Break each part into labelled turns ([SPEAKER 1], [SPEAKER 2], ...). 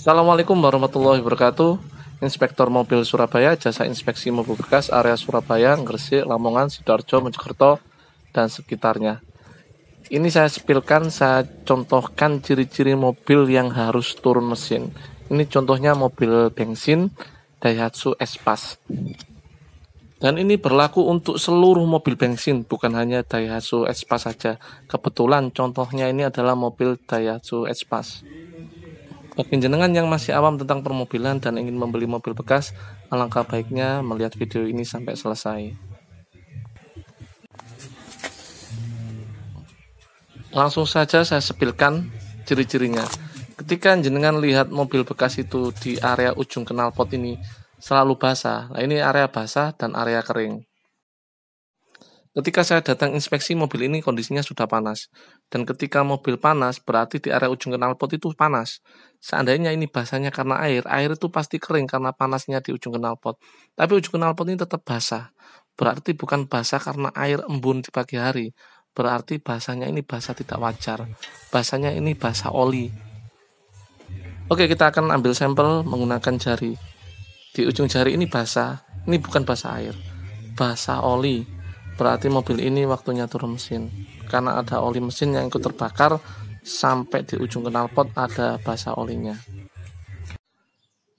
[SPEAKER 1] Assalamualaikum warahmatullahi wabarakatuh. Inspektur Mobil Surabaya, Jasa Inspeksi Mobil bekas area Surabaya, Gresik, Lamongan, Sidoarjo, Mojokerto, dan sekitarnya. Ini saya sepilkan, saya contohkan ciri-ciri mobil yang harus turun mesin. Ini contohnya mobil bensin Daihatsu Espas. Dan ini berlaku untuk seluruh mobil bensin, bukan hanya Daihatsu Espas saja. Kebetulan contohnya ini adalah mobil Daihatsu Espas. Bagi jenengan yang masih awam tentang permobilan dan ingin membeli mobil bekas, alangkah baiknya melihat video ini sampai selesai. Langsung saja saya sepilkan ciri-cirinya. Ketika jenengan lihat mobil bekas itu di area ujung knalpot ini selalu basah. Nah, ini area basah dan area kering. Ketika saya datang inspeksi, mobil ini kondisinya sudah panas. Dan ketika mobil panas, berarti di area ujung knalpot itu panas. Seandainya ini basahnya karena air, air itu pasti kering karena panasnya di ujung knalpot. Tapi ujung knalpot ini tetap basah. Berarti bukan basah karena air embun di pagi hari. Berarti basahnya ini basah tidak wajar. Basahnya ini basah oli. Oke, kita akan ambil sampel menggunakan jari. Di ujung jari ini basah. Ini bukan basah air. Basah oli Berarti mobil ini waktunya turun mesin. Karena ada oli mesin yang ikut terbakar, sampai di ujung knalpot ada basah olinya.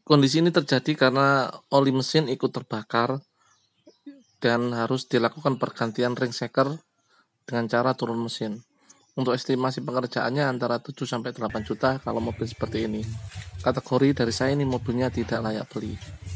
[SPEAKER 1] Kondisi ini terjadi karena oli mesin ikut terbakar dan harus dilakukan pergantian ring seker dengan cara turun mesin. Untuk estimasi pengerjaannya antara 7 sampai 8 juta kalau mobil seperti ini. Kategori dari saya ini mobilnya tidak layak beli.